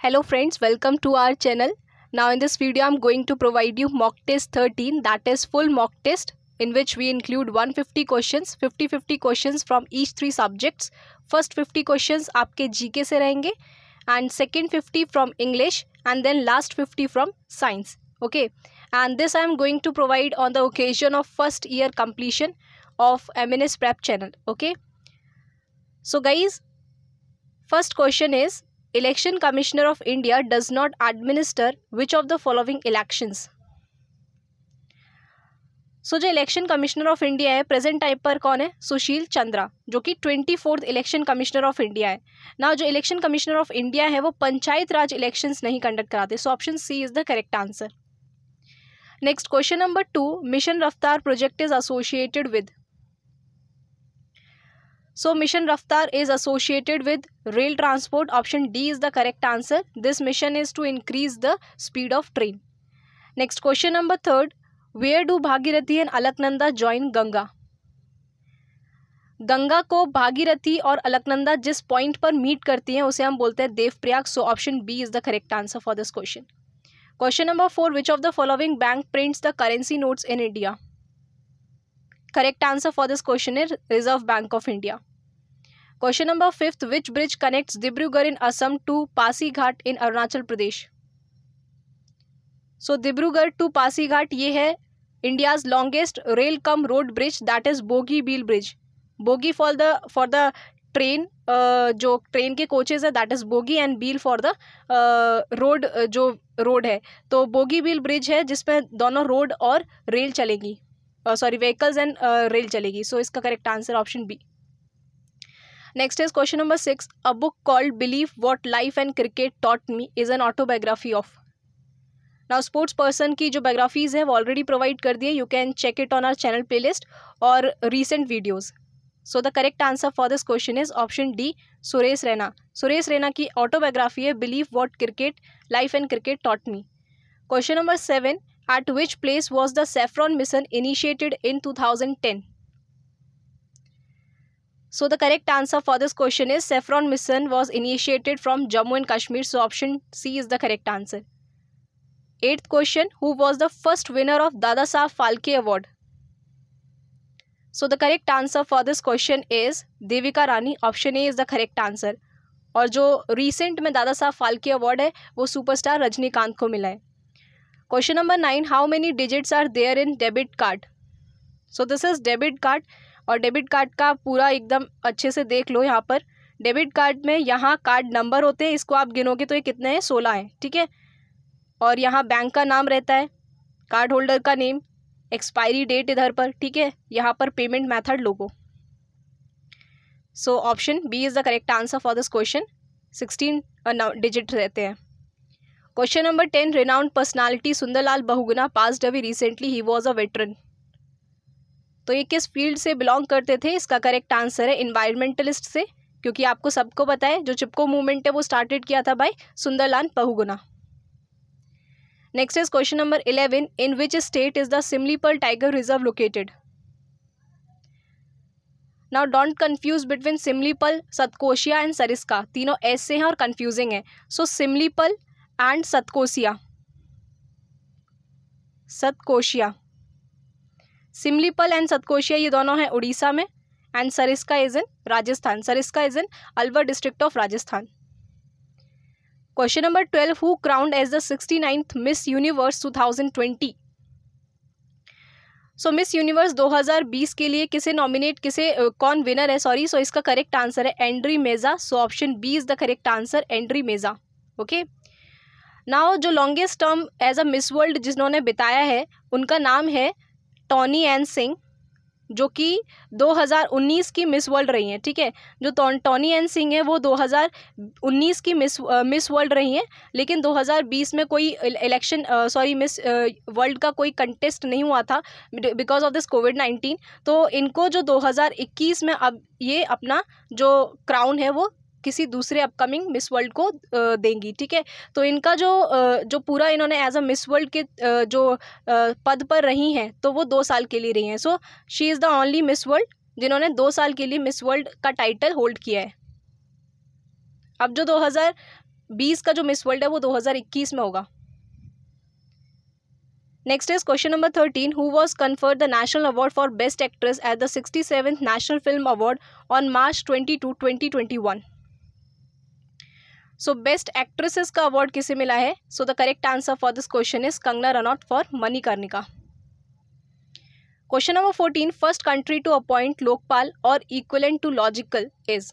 Hello friends, welcome to our channel. Now in this video, I'm going to provide you mock test 13 that is full mock test in which we include 150 questions, 50-50 questions from each three subjects. First 50 questions आपके GK से रहेंगे and second 50 from English and then last 50 from science. Okay and this I am going to provide on the occasion of first year completion of MNS prep channel. Okay. So guys, first question is election commissioner of India does not administer which of the following elections so जो election commissioner of India है present time पर कौन है सुशील चंद्रा जो कि twenty fourth election commissioner of India है ना जो इलेक्शन कमिश्नर ऑफ इंडिया है वो पंचायत राज इलेक्शंस नहीं कंडक्ट कराते so option C is the correct answer next question number two mission Raftaar project is associated with so mission Raftaar is associated with rail transport option D is the correct answer this mission is to increase the speed of train next question number third where do Bhagirathi and Alaknanda join Ganga Ganga को भागीरथी और अलकनंदा जिस point पर meet करती हैं उसे हम बोलते हैं Devprayag so option B is the correct answer for this question question number four which of the following bank prints the currency notes in India correct answer for this question is Reserve Bank of India question number fifth which bridge connects Dibrugarh in Assam to Pasighat in Arunachal Pradesh so Dibrugarh to Pasighat ये है India's longest rail cum road bridge that is Bogibeel bridge bogie for the for the train जो train के coaches है that is bogie and beel for the road जो road है तो bogie Bogibeel bridge है जिसमें दोनों रोड और रेल चलेगी सॉरी व्हीकल्स एंड रेल चलेगी सो so, इसका correct answer option B next is question number six a book called believe what life and cricket taught me is an autobiography of now sports person की जो biographies है वो already provide कर दिए you can check it on our channel playlist और recent videos so the correct answer for this question is option D Suresh Raina Suresh Raina की autobiography है believe what cricket life and cricket taught me question number seven eight which place was the saffron mission initiated in two thousand ten so the correct answer for this question is saffron mission was initiated from Jammu and Kashmir so option C is the correct answer eighth question who was the first winner of Dadasaheb Phalke award so the correct answer for this question is Devika Rani option A is the correct answer और जो recent में दादा Dadasaheb Phalke award है वो superstar Rajinikanth को मिला है question number nine how many digits are there in debit card so this is debit card और डेबिट कार्ड का पूरा एकदम अच्छे से देख लो यहाँ पर डेबिट कार्ड में यहाँ कार्ड नंबर होते हैं इसको आप गिनोगे तो ये कितने हैं सोलह हैं ठीक है और यहाँ बैंक का नाम रहता है कार्ड होल्डर का नेम एक्सपायरी डेट इधर पर ठीक है यहाँ पर payment method logo so option B is the correct answer for this question sixteen digit रहते हैं question number ten renowned personality Sunderlal Bahuguna pass away recently ही वॉज अ वेटरन तो ये किस फील्ड से बिलोंग करते थे इसका करेक्ट आंसर है इन्वायरमेंटलिस्ट से क्योंकि आपको सबको पता है जो चिपको मूवमेंट है वो स्टार्टेड किया था by Sunderlal Bahuguna next is question number eleven in which state is the Similipal tiger reserve located now don't confuse between Similipal Satkosia and Sariska तीनों ऐसे हैं और कन्फ्यूजिंग है so Similipal and Satkosia Satkosia Similipal and Satkosia ये दोनों हैं उड़ीसा में and Sariska is in Rajasthan Sariska is in Alwar district of Rajasthan question number twelve who crowned as the sixty ninth miss universe two thousand twenty so miss universe 2020 के लिए किसे नॉमिनेट किसे कौन विनर है सॉरी सो so इसका करेक्ट आंसर है Andrea Meza so option B is the correct answer Andrea Meza okay now जो longest term as a miss world जिन्होंने बिताया है उनका नाम है टॉनी एन सिंह जो कि 2019 की मिस वर्ल्ड रही हैं ठीक है जो टॉनी एन सिंह है वो 2019 की मिस मिस वर्ल्ड रही हैं लेकिन 2020 में कोई इलेक्शन सॉरी मिस वर्ल्ड का कोई कंटेस्ट नहीं हुआ था because of this COVID nineteen तो इनको जो 2021 में अब ये अपना जो क्राउन है वो किसी दूसरे अपकमिंग मिस वर्ल्ड को देंगी ठीक है तो इनका जो जो पूरा इन्होंने एज अ मिस वर्ल्ड के जो पद पर रही हैं तो वो दो साल के लिए रही हैं so she is the only miss world जिन्होंने दो साल के लिए मिस वर्ल्ड का टाइटल होल्ड किया है अब जो 2020 का जो मिस वर्ल्ड है वो 2021 में होगा next is question number thirteen who was conferred the national award for best actress at the sixty seventh national film award on March twenty two twenty twenty one so best actresses का award किसे मिला है so the correct answer for this question is Kangana Ranaut for Manikarnika question number fourteen first country to appoint Lokpal और equivalent to logical is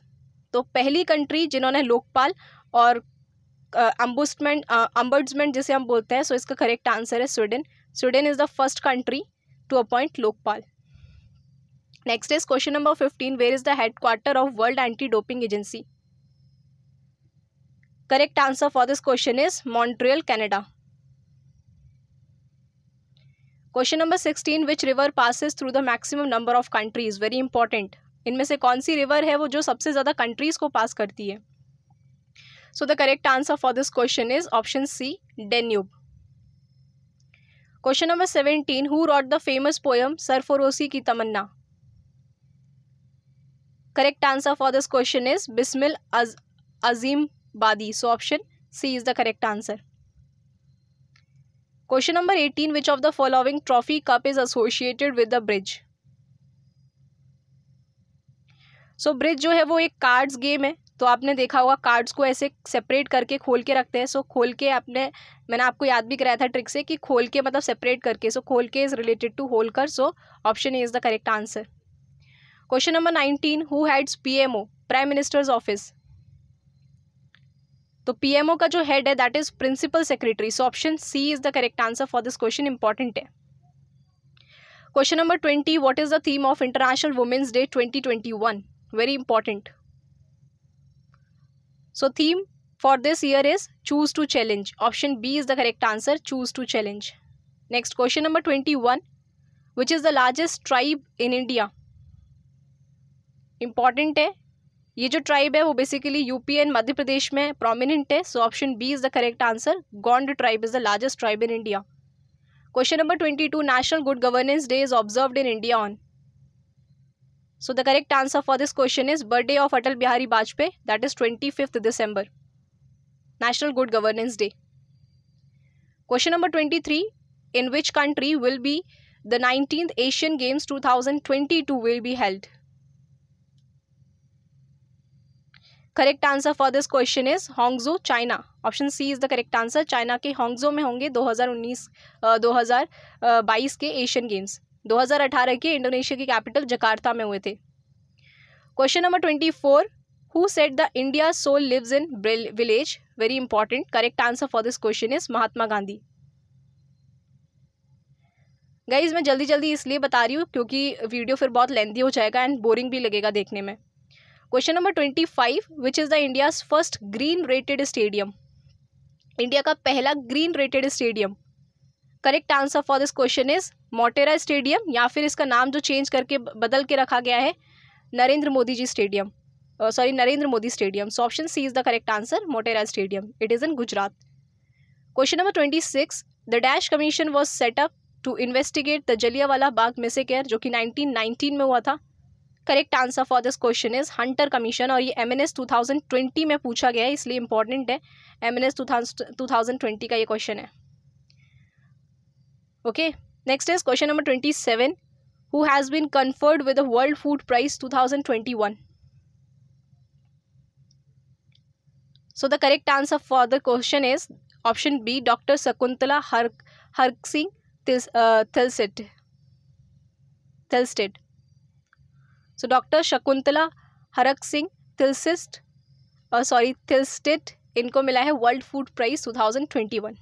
तो पहली country जिन्होंने लोकपाल और अम्बुस्टमेंट uh, अम्बर्ड्समेंट uh, जिसे हम बोलते हैं सो so इसका करेक्ट आंसर है Sweden Sweden is the first country to appoint Lokpal next is question number fifteen where is the headquarter of world anti doping agency correct answer for this question is Montreal Canada question number sixteen which river passes through the maximum number of countries very important इनमें से कौन सी river है वो जो सबसे ज्यादा countries को पास करती है so the correct answer for this question is option C Danube question number seventeen who wrote the famous poem Sarfaroshi ki Tamanna correct answer for this question is Bismil Azimabadi so option C is the correct answer question number eighteen which of the following trophy cup is associated with the bridge so bridge जो है वो एक cards game है तो आपने देखा होगा cards को ऐसे सेपरेट करके खोल के रखते हैं सो so, खोल के आपने मैंने आपको याद भी कराया था ट्रिक से कि खोल के मतलब सेपरेट करके सो so, खोल के is related to Holkar so option A is the correct answer question number nineteen who heads P M O prime minister's office तो पीएमओ का जो हेड है that is principal secretary so option C is the correct answer for this question important है question number twenty what is the theme of international women's day twenty twenty one very important so theme for this year is choose to challenge option B is the correct answer choose to challenge next question number twenty one which is the largest tribe in India important है ये जो tribe है वो basically UP and Madhya Pradesh में prominent है so option B is the correct answer Gond tribe is the largest tribe in India question number twenty two national good governance day is observe in India on so the correct answer for this question is birthday of Atal Bihari Vajpayee that is twenty fifth December national good governance day question number twenty three in which country will be the nineteen Asian games two thousand twenty two will be held correct answer for this question is Hangzhou China option C is the correct answer China के Hangzhou में होंगे 2019 2022 के Asian games 2018 के Indonesia की capital Jakarta में हुए थे question number twenty four who said the India soul lives in village very important correct answer for this question is Mahatma Gandhi guys मैं जल्दी जल्दी इसलिए बता रही हूँ क्योंकि वीडियो फिर बहुत लेंदी हो जाएगा एंड बोरिंग भी लगेगा देखने में question number twenty five which is the India's first green rated stadium India का पहला green rated stadium correct answer for this question is Motera stadium या फिर इसका नाम जो चेंज करके बदल के रखा गया है Narendra Modi ji stadium sorry uh, Narendra Modi stadium so option C is the correct answer Motera stadium it is in Gujarat question number twenty six the dash commission was set up to investigate the Jallianwala Bagh massacre जो कि नाइनटीन में हुआ था correct answer for this question is Hunter commission और ये M N S two thousand twenty में पूछा गया है इसलिए इंपॉर्टेंट है M N two thousand twenty का ये क्वेश्चन है okay next is question number twenty seven who has been conferred with world food prize two thousand twenty one so the correct answer for the question is option B doctor Shakuntala Har Har Singh tilsit uh, so doctor Shakuntala Harak Singh Thilsted sorry Thilsted इनको मिला है world food prize 2021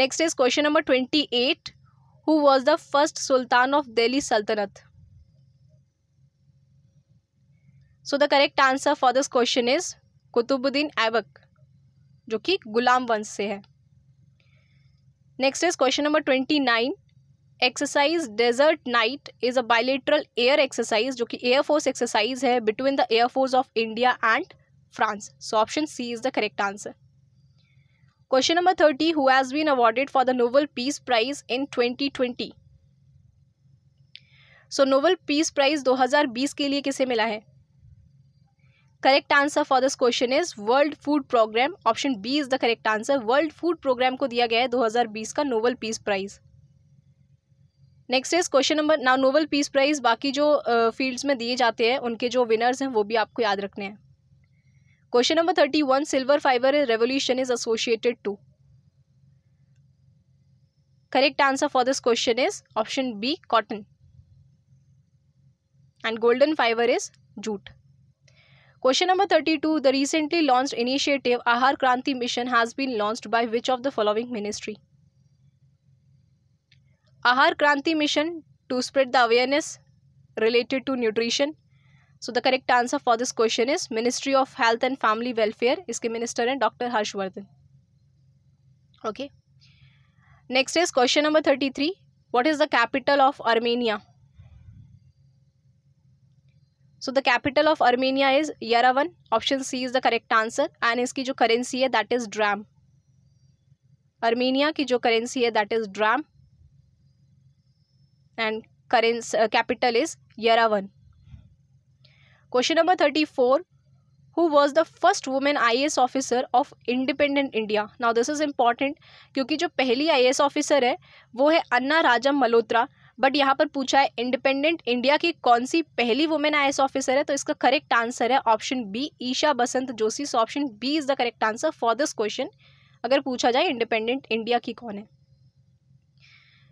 next is question number 28 who was the first Sultan of Delhi सल्तनत so the correct answer for this question is Qutubuddin Aibak जो कि गुलाम वंश से है next is question number twenty nine exercise desert knight is a bilateral air exercise जो कि air force exercise है between the air force of India and France so option C is the correct answer question number thirty who has been awarded for the Nobel peace prize in twenty twenty so Nobel peace prize दो हजार बीस के लिए किसे मिला है correct answer for this question is world food programme option B is the correct answer world food programme को दिया गया है दो हजार बीस का Nobel peace prize next is question number now Nobel peace prize बाकी जो फील्ड्स uh, में दिए जाते हैं उनके जो विनर्स हैं वो भी आपको याद रखने हैं question number thirty one silver fibre revolution is associated to correct answer for this question is option B cotton and golden fibre is jute question number thirty two the recently launch initiative Aahar Kranti mission has been launch by which of the following ministry Aahar Kranti mission to spread the awareness related to nutrition so the correct answer for this question is ministry of health and family welfare इसके minister हैं doctor Harshvardhan okay next is question number thirty three what is the capital of Armenia so the capital of Armenia is Yerevan option C is the correct answer and इसकी जो currency है that is dram Armenia की जो currency है that is dram and currency capital is Yerevan question number thirty four who was the first women I S officer of independent India now this is important क्योंकि जो पहली आई S officer है वो है अन्ना राजम Malhotra but यहाँ पर पूछा है इंडिपेंडेंट इंडिया की कौन सी पहली वुमेन आई एस ऑफिसर है तो इसका करेक्ट आंसर है option B Isha Basant Joshi so option B is the correct answer for this question अगर पूछा जाए इंडिपेंडेंट इंडिया की कौन है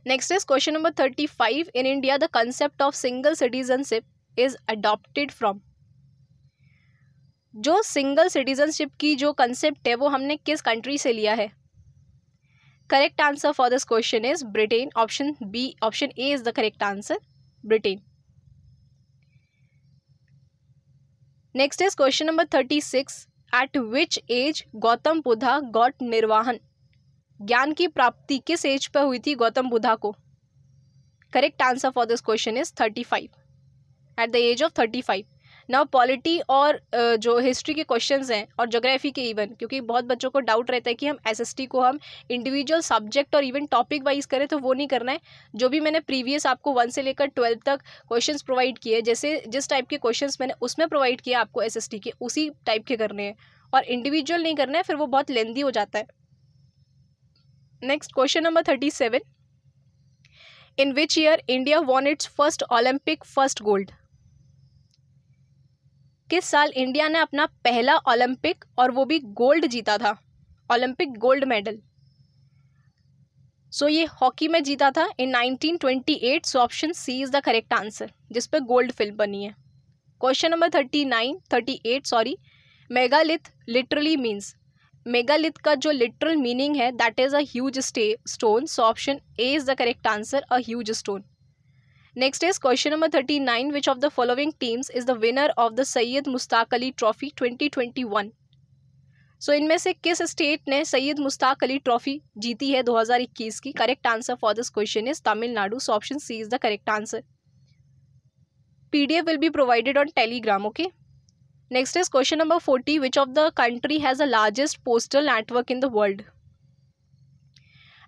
next is question number thirty five in India the concept of single citizenship is adopted from जो single citizenship की जो concept है वो हमने किस कंट्री से लिया है correct answer for this question is Britain option B option A is the correct answer Britain next is question number thirty six at which age Gautam Buddha got nirvana ज्ञान की प्राप्ति किस एज पर हुई थी गौतम बुद्धा को correct answer for this question is thirty five at the age of thirty five now polity और जो history के क्वेश्चंस हैं और जोग्राफी के इवन क्योंकि बहुत बच्चों को डाउट रहता है कि हम एसएसटी को हम इंडिविजुअल सब्जेक्ट और इवन टॉपिक वाइज करें तो वो नहीं करना है जो भी मैंने प्रीवियस आपको वन से लेकर ट्वेल्व तक क्वेश्चंस प्रोवाइड किए जैसे जिस टाइप के क्वेश्चन मैंने उसमें प्रोवाइड किया आपको एस के उसी टाइप के करने हैं और इंडिविजुअल नहीं करना है फिर वो बहुत लेंदी हो जाता है next question number thirty seven in which year India won its first Olympic first gold किस साल इंडिया ने अपना पहला ओलंपिक और वो भी गोल्ड जीता था ओलंपिक गोल्ड मेडल सो ये हॉकी में जीता था in 1928 so option C is the correct answer जिस गोल्ड फिल्म बनी है question number thirty nine thirty eight sorry megalith literally means megalith का जो लिटरल मीनिंग है that is a huge stone so option A is the correct answer a huge stone next is question number thirty nine which of the following teams is the winner of the Syed Mushtaq Ali trophy twenty twenty one so इनमें से किस state ने Syed Mushtaq Ali trophy जीती है दो हजार इक्कीस की correct answer for this question is Tamil Nadu so option C is the correct answer P D F will be provided on Telegram okay Next is question number 40. Which of the country has the largest postal network in the world?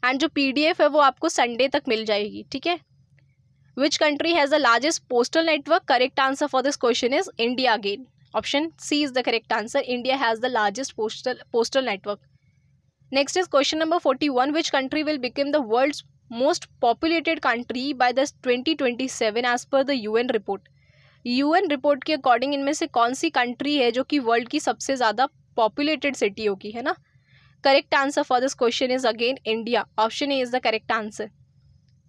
And the PDF will get you Sunday. Which country has the largest postal network? Correct answer for this question is India again. Option C is the correct answer. India has the largest postal network. Next is question number 41. Which country will become the world's most populated country by the 2027 as per the UN report? UN report के according इनमें से कौन सी country है जो कि world की सबसे ज़्यादा पॉपुलेटेड सिटी होगी है ना correct answer for this question is again India option A is the correct answer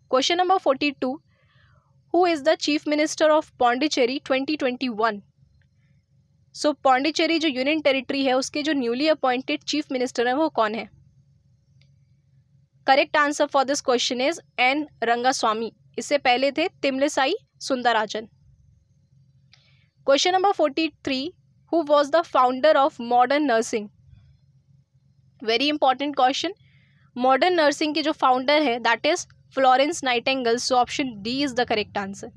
question number forty two who is the chief minister of Pondicherry twenty twenty one so Pondicherry जो union territory है उसके जो newly appointed chief minister हैं वो कौन है correct answer for this question is N Rangaswamy इससे पहले थे Tamilisai Soundararajan question number forty three who was the founder of modern nursing very important question modern nursing के जो फाउंडर है that is Florence Nightingale so option D is the correct answer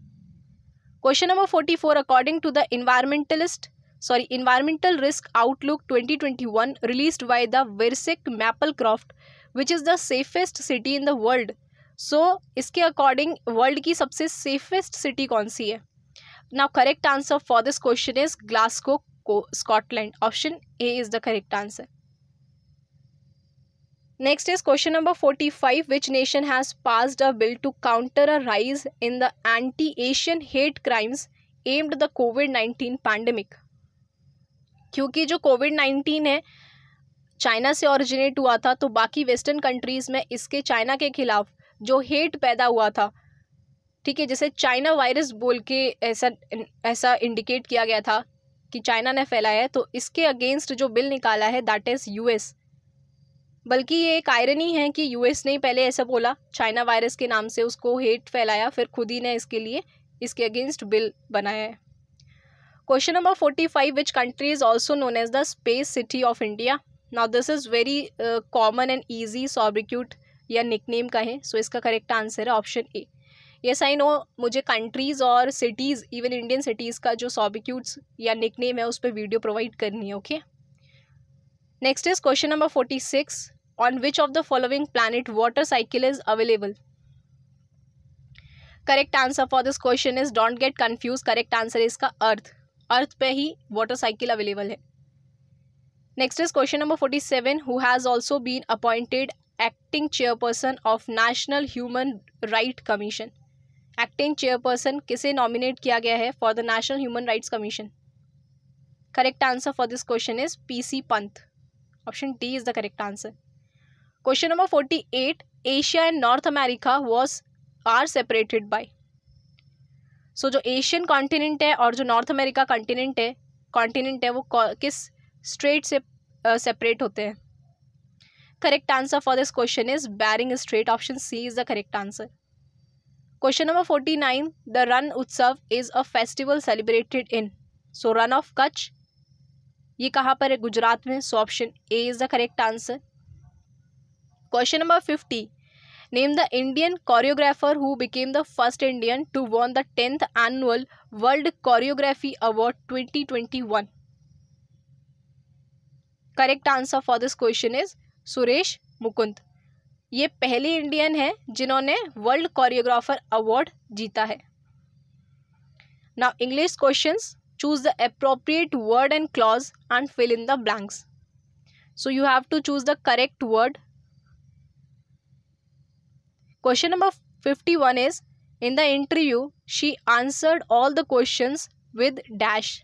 question number forty four according to the environmentalist sorry environmental risk outlook twenty twenty one release by the Verisk Maple Maplecroft which is the safest city in the world so इसके according world की सबसे safest city कौन सी है now correct answer for this question is glasgow scotland option a is the correct answer next is question number 45 which nation has passed a bill to counter a rise in the anti-asian hate crimes aimed the covid-19 pandemic क्योंकि जो covid nineteen है China से originate हुआ था तो बाकी western countries में इसके चाइना के खिलाफ जो हेट पैदा हुआ था ठीक है जैसे चाइना वायरस बोल के ऐसा ऐसा इंडिकेट किया गया था कि चाइना ने फैलाया है तो इसके अगेंस्ट जो बिल निकाला है दैट इज़ यूएस बल्कि ये एक आयरनी है कि यूएस ने पहले ऐसा बोला चाइना वायरस के नाम से उसको हेट फैलाया फिर खुद ही ने इसके लिए इसके अगेंस्ट बिल बनाया है question number forty five which country is also known as the space city of India now this is very common and easy sobriquet या निकनेम का है सो so इसका करेक्ट आंसर है option A yes I know मुझे countries और cities even Indian cities का जो सॉबिक्यूट्स या निक नेम है उस पर वीडियो प्रोवाइड करनी है okay next is question number forty six on which of the following planet water cycle is available correct answer for this question is don't get confuse correct answer इसका Earth Earth पे ही water cycle available है next is question number forty seven who has also been appointed acting chairperson of national human right commission acting chairperson किसे nominate किया गया है for the national human rights commission correct answer for this question is P C Pant option D is the correct answer question number forty eight Asia and North America was are separated by so जो Asian continent है और जो North America continent है continent है वो किस strait से separate uh, होते हैं correct answer for this question is Bering strait option C is the correct answer question number forty nine the run उत्सव is a festival celebrated in so Rann of Kutch ये कहाँ पर है गुजरात में so option A is the correct answer question number fifty name the Indian choreographer who became the first Indian to won the tenth annual world choreography award twenty twenty one correct answer for this question is Suresh Mukund ये पहली Indian है जिन्होंने world choreographer award जीता है now English question choose the appropriate word and clause and fill in the blanks so you have to choose the correct word question number fifty one is in the interview she answered all the question with dash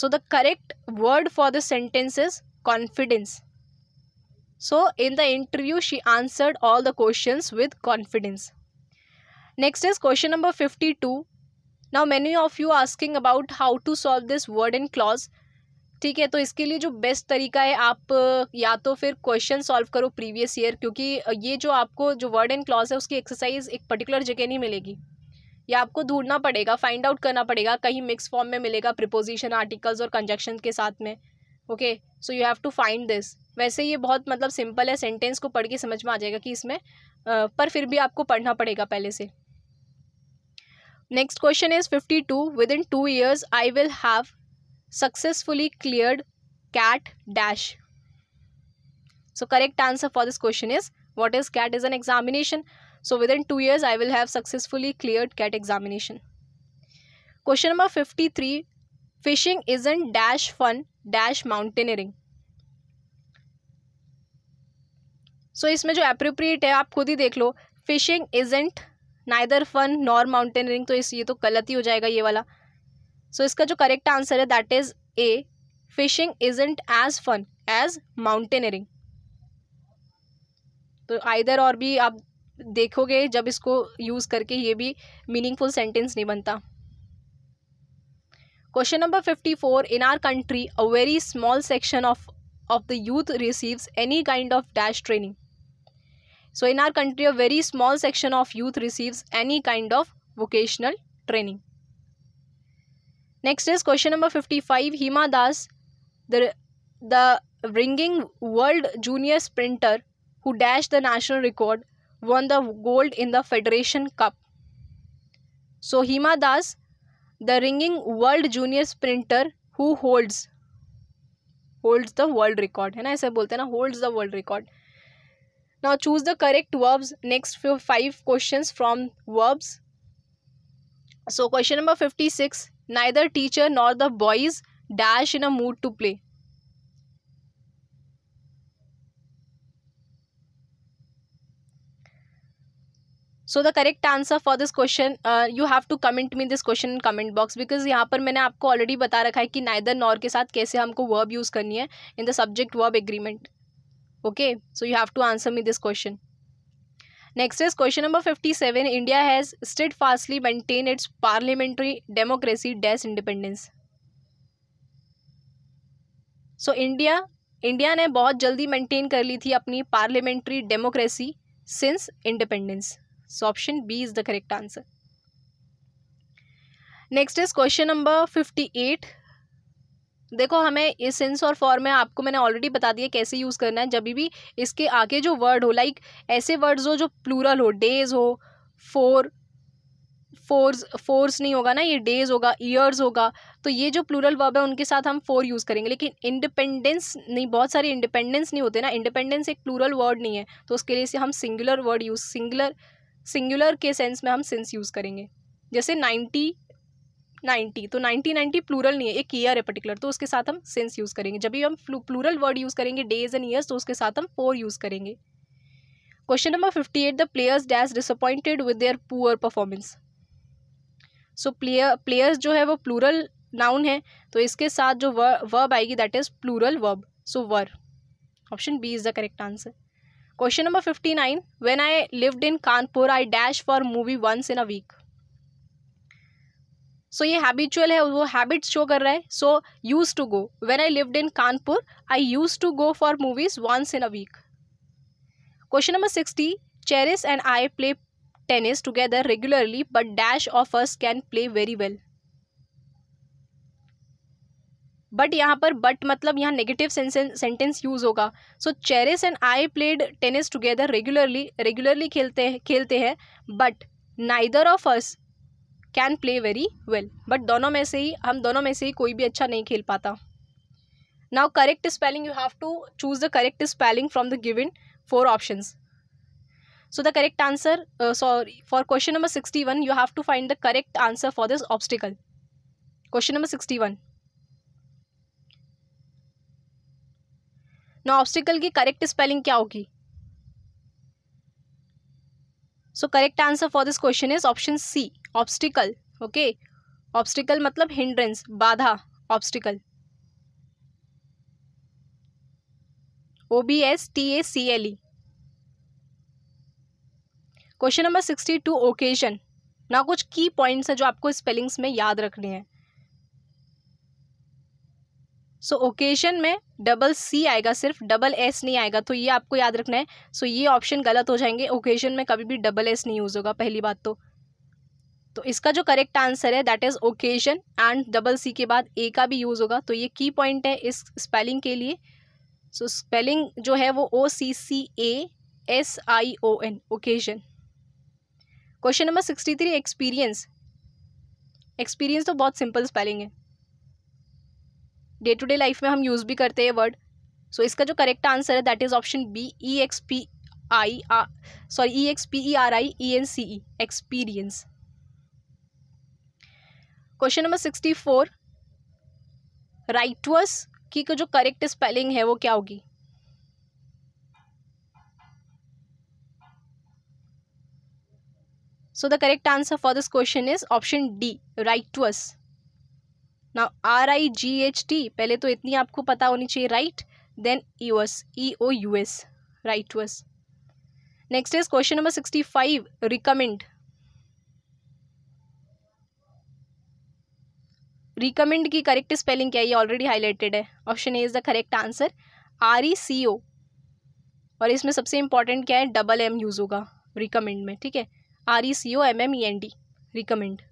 so the correct word for the sentence is confidence So, in the interview, she answered all the questions with confidence. Next is question number 52. Now, many of you asking about how to solve this word and clause. ठीक है तो इसके लिए जो best तरीका है आप uh, या तो फिर क्वेश्चन सॉल्व करो प्रीवियस ईयर क्योंकि uh, ये जो आपको जो वर्ड एंड क्लॉज है उसकी एक्सरसाइज एक पर्टिकुलर जगह नहीं मिलेगी या आपको ढूंढना पड़ेगा फाइंड आउट करना पड़ेगा कहीं मिक्स फॉर्म में मिलेगा प्रिपोजिशन आर्टिकल्स और कंजक्शन के साथ में okay so you have to find this वैसे ये बहुत मतलब सिंपल है सेंटेंस को पढ़ के समझ में आ जाएगा कि इसमें पर फिर भी आपको पढ़ना पड़ेगा पहले से next question is fifty two within two years I will have successfully cleared CAT dash so correct answer for this question is what is CAT is an examination so within two years I will have successfully clear CAT examination question number fifty three is an dash fun dash mountaineering so इसमें जो appropriate है आप खुद ही देख लो fishing isn't neither fun nor mountaineering तो इस ये तो गलत ही हो जाएगा ये वाला सो so, इसका जो करेक्ट आंसर है that is a fishing isn't as fun as mountaineering तो आइदर और भी आप देखोगे जब इसको यूज़ करके ये भी मीनिंगफुल सेंटेंस नहीं बनता Question number 54 In our country, a very small section of, of the youth receives any kind of dash training. So, in our country, a very small section of youth receives any kind of vocational training. Next is question number 55 Hima Das, the, the ringing world junior sprinter who dashed the national record, won the gold in the Federation Cup. So, Hima Das the ringing world junior sprinter who holds holds the world record है ना ऐसे बोलते हैं ना holds the world record now choose the correct verbs next few five questions from verbs so question number 56 neither teacher nor the boys dash in a mood to play so the correct answer for this question you have to comment me this question in comment box because यहाँ पर मैंने आपको already बता रखा है कि neither nor के साथ कैसे हमको वर्ब यूज़ करनी है in the subject verb agreement okay so you have to answer me this question next is question number fifty seven India has state fastly maintain its parliamentary democracy dash independence so India India ने बहुत जल्दी maintain कर ली थी अपनी parliamentary democracy since independence so option B is the correct answer next is question number fifty eight देखो हमें इस सेंस और फॉर्म में आपको मैंने ऑलरेडी बता दिया कैसे यूज़ करना है जब भी इसके आगे जो वर्ड हो लाइक ऐसे वर्ड्स हो जो प्लूरल हो डेज हो फोर फोर्स फोर्स नहीं होगा ना ये डेज होगा ईयर्स होगा तो ये जो प्लूरल वर्ब है उनके साथ हम फोर यूज़ करेंगे लेकिन इंडिपेंडेंस नहीं बहुत सारे इंडिपेंडेंस नहीं होते ना इंडिपेंडेंस एक प्लूरल वर्ड नहीं है तो उसके लिए से हम singular word use singular singular के सेंस में हम सिंस यूज़ करेंगे जैसे नाइन्टी नाइन्टी तो नाइन्टी नाइन्टी प्लूरल नहीं है एक ईयर है पर्टिकुलर तो उसके साथ हम सेंस यूज़ करेंगे जब भी हम प्लूरल वर्ड यूज़ करेंगे डेज एंड ईयर्स तो उसके साथ हम फोर यूज़ करेंगे question number fifty eight the players dash disappointed with their poor performance so player players जो है वो प्लूरल नाउन है तो इसके साथ जो वर्ब आएगी that is plural verb so were option B is the correct answer question number fifty nine when I lived in Kanpur I dash for movie once in a week so ये habitual है वो habit show कर रहा है so use to go when I lived in Kanpur I use to go for movies once in a week question number sixty Chris and I play tennis together regularly but dash of us can play very well but यहाँ पर but मतलब यहाँ negative sentence use होगा so Chris and I played tennis together regularly regularly खेलते हैं खेलते हैं but neither of us can play very well but दोनों में से ही हम दोनों में से ही कोई भी अच्छा नहीं खेल पाता now correct spelling you have to choose the correct spelling from the given four options the correct answer sorry for question number sixty one you have to find the correct answer for this obstacle question number sixty one no obstacle की correct spelling क्या होगी so correct answer for this question is option C obstacle okay obstacle मतलब hindrance बाधा obstacle O B S T ए सी L E question number sixty two occasion ना कुछ की points हैं जो आपको स्पेलिंग्स में याद रखने हैं सो so, ओकेजन में डबल सी आएगा सिर्फ डबल एस नहीं आएगा तो ये आपको याद रखना है सो so, ये ऑप्शन गलत हो जाएंगे ओकेजन में कभी भी डबल एस नहीं यूज़ होगा पहली बात तो तो इसका जो करेक्ट आंसर है that is occasion and double C के बाद ए का भी यूज़ होगा तो ये की पॉइंट है इस स्पेलिंग के लिए सो so, स्पेलिंग जो है वो O C C A S I O N occasion question number sixty three experience experience तो बहुत सिंपल स्पेलिंग है डे टू डे लाइफ में हम यूज़ भी करते हैं वर्ड सो इसका जो करेक्ट आंसर है that is option B E X P I sorry E X P E R I E N C E experience question number sixty four righteous की जो करेक्ट स्पेलिंग है वो क्या होगी so the correct answer for this question is option D rightous ना R I G H T पहले तो इतनी आपको पता होनी चाहिए right then US E O U S right was next is question number sixty five recommend recommend की correct spelling क्या है ये ऑलरेडी हाईलाइटेड है option A is the correct answer R E C O और इसमें सबसे important क्या है डबल एम यूज़ होगा रिकमेंड में ठीक है R E C O M M E N D recommend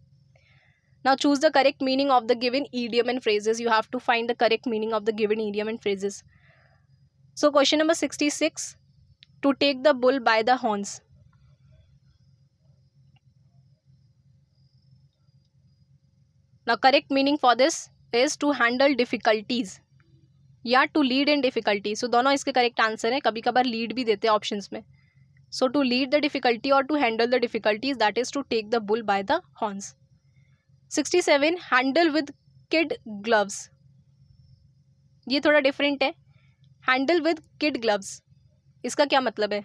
now choose the correct meaning of the given idiom and phrases you have to find the correct meaning of the given idiom and phrases so question number 66 to take the bull by the horns now correct meaning for this is to handle difficulties या to lead in difficulty so दोनों इसके correct answer हैं कभी कभार lead भी देते हैं option में so to lead the difficulty और to handle the difficulties that is to take the bull by the horns sixty seven handle with kid gloves ये थोड़ा डिफरेंट है हैंडल विद किड ग्लव्स इसका क्या मतलब है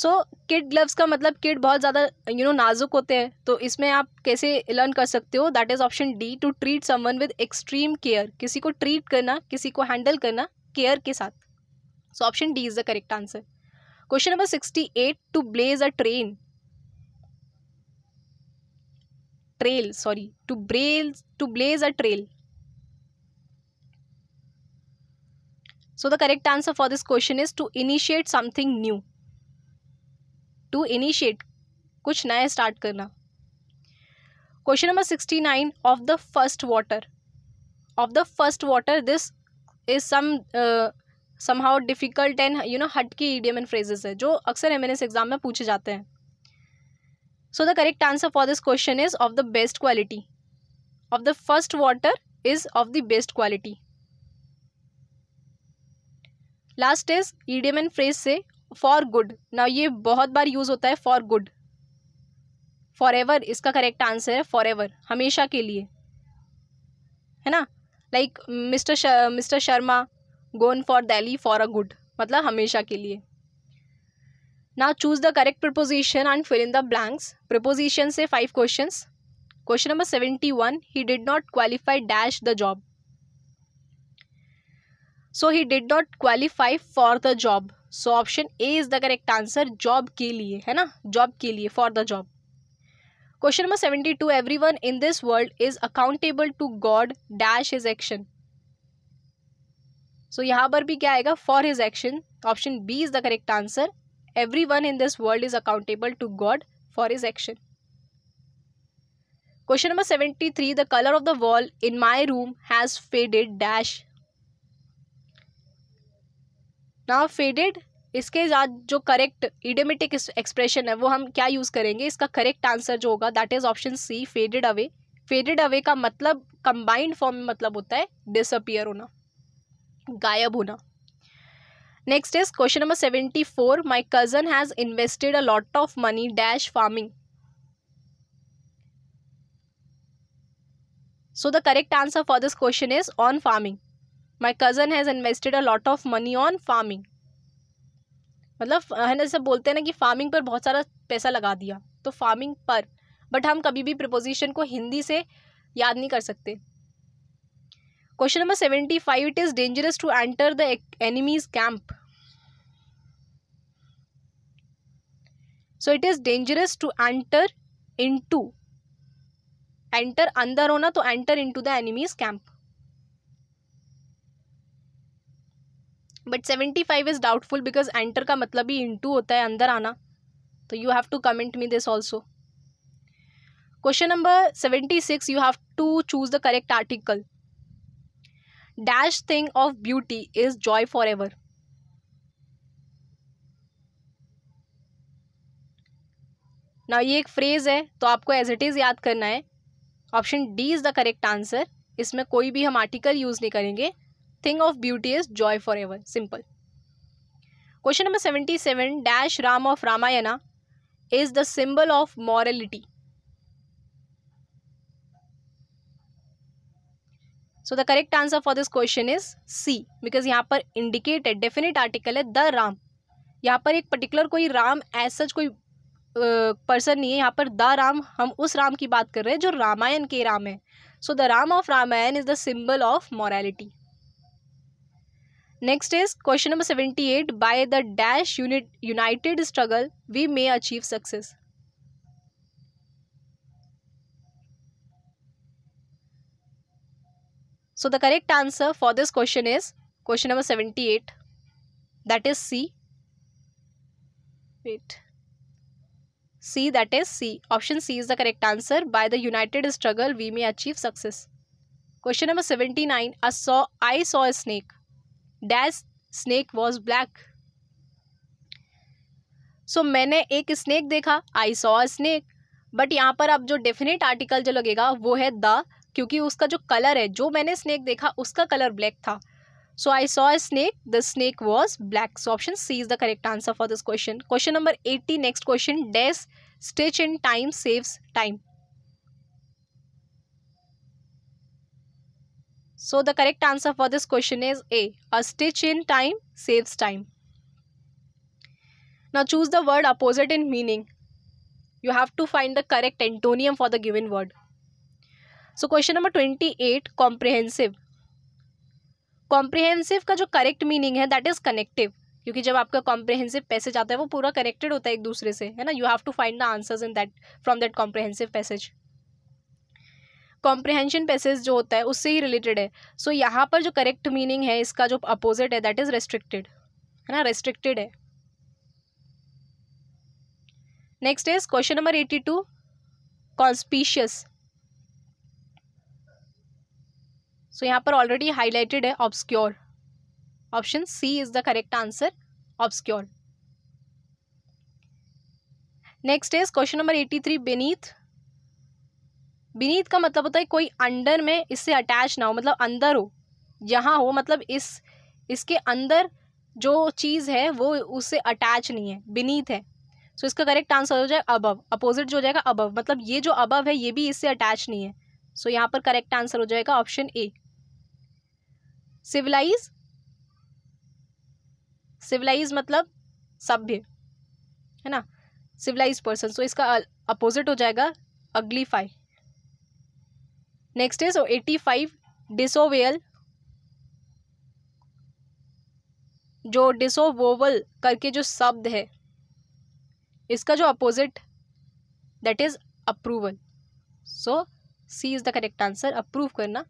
सो किड ग्लव्स का मतलब किड बहुत ज़्यादा यू नो नाजुक होते हैं तो इसमें आप कैसे लर्न कर सकते हो that is option D to treat someone with extreme care किसी को ट्रीट करना किसी को हैंडल करना केयर के साथ so option D is the correct answer question number sixty eight to blaze a train trail sorry to braille to blaze a trail so the correct answer for this question is to initiate something new to initiate कुछ नया start करना question number sixty nine of the first water of the first water this is some somehow difficult and you know what की idiom and phrases है जो अक्सर M N S exam में पूछे जाते हैं so the correct answer for this question is of the best quality of the first water is of the best quality last is idiom and phrase से for good ना ये बहुत बार use होता है फॉर गुड फॉर एवर इसका correct answer है for ever हमेशा के लिए है ना like mister mister Sharma gone for Delhi for a good मतलब हमेशा के लिए Now choose the correct preposition and fill in the blanks. Preposition say 5 questions. Question number 71. He did not qualify dash the job. So he did not qualify for the job. So option A is the correct answer. Job के लिए है ना Job के लिए for the job. Question number 72. Everyone in this world is accountable to God dash his action. so, यहाँ पर भी क्या आएगा for his action. Option B is the correct answer. Every one in this world is accountable to God for is action question number seventy three the colour of the wall in my room has faded dash now faded इसके साथ जो correct इडेमेटिक expression है वो हम क्या use करेंगे इसका correct answer जो होगा that is option C faded away faded away का मतलब कंबाइंड फॉर्म में मतलब होता है डिसअपियर होना गायब होना next is question number seventy four my cousin has invested a lot of money dash farming so the correct answer for this question is on farming my cousin has invested a lot of money on farming मतलब है ना जैसे बोलते हैं ना कि farming पर बहुत सारा पैसा लगा दिया तो फार्मिंग पर बट हम कभी भी प्रपोजिशन को हिंदी से याद नहीं कर सकते question number seventy five it is dangerous to enter the enemies camp so it is dangerous to enter in to enter अंदर होना तो enter in to the enemies camp but seventy five is doubtful because enter का मतलब ही into होता है अंदर आना तो you have to comment me this also question number seventy six you have to choose the correct article dash thing of beauty is joy for ever ना ये एक फ्रेज है तो आपको एज इट इज़ याद करना है option D is the correct answer इसमें कोई भी हम आर्टिकल यूज़ नहीं करेंगे thing of beauty is joy for ever simple question number seventy seven dash Ram of Ramayana is the symbol of morality so the correct answer for this question is C because यहाँ पर indicated definite article है the Ram यहाँ पर एक particular कोई Ram as such कोई person नहीं है यहाँ पर द राम हम उस राम की बात कर रहे हैं जो रामायण के राम है so the Ram of Ramayan is the symbol of morality next is question number seventy eight by the dash unit united struggle we may achieve success so the correct answer for this question is question number seventy eight that is C wait C that is C option C is the correct answer by the united struggle we may achieve success question number seventy nine I saw a snake dash snake was black so मैंने एक snake देखा I saw a snake but यहाँ पर अब जो definite article जो लगेगा वो है द क्योंकि उसका जो कलर है जो मैंने स्नेक देखा उसका कलर ब्लैक था so I saw a snake the snake was black so option C is the correct answer for this question question number eighty next question dash stitch in time saves time so the correct answer for this question is A a stitch in time saves time now choose the word opposite in meaning you have to find the correct antonym for the given word so question number twenty eight comprehensive comprehensive का जो correct meaning है that is connective क्योंकि जब आपका comprehensive passage आता है वो पूरा कनेक्टेड होता है एक दूसरे से है ना you have to find the answers in that from that comprehensive passage comprehension passage जो होता है उससे ही रिलेटेड है सो so, यहाँ पर जो करेक्ट मीनिंग है इसका जो अपोजिट है दैट इज़ रेस्ट्रिक्टेड है ना रेस्ट्रिक्टेड है next is question number eighty two conspicuous so यहाँ पर ऑलरेडी हाईलाइटेड है obscure option C is the correct answer obscure next is question number eighty three beneath beneath का मतलब होता है कोई अंडर में इससे अटैच ना हो मतलब अंदर हो जहाँ हो मतलब इस इसके अंदर जो चीज़ है वो उससे अटैच नहीं है बीनीत है सो so, इसका करेक्ट आंसर हो जाएगा अबव अपोजिट जो हो जाएगा अबव मतलब ये जो अबव है ये भी इससे अटैच नहीं है सो so, यहाँ पर करेक्ट आंसर हो जाएगा ऑप्शन ए सिविलाइज सिविलाइज मतलब सभ्य है ना सिविलाइज पर्सन सो इसका अपोजिट हो जाएगा uglify next is eighty five disavowal जो डिसोवोवल करके जो शब्द है इसका जो opposite that is approval so C is the correct answer approve करना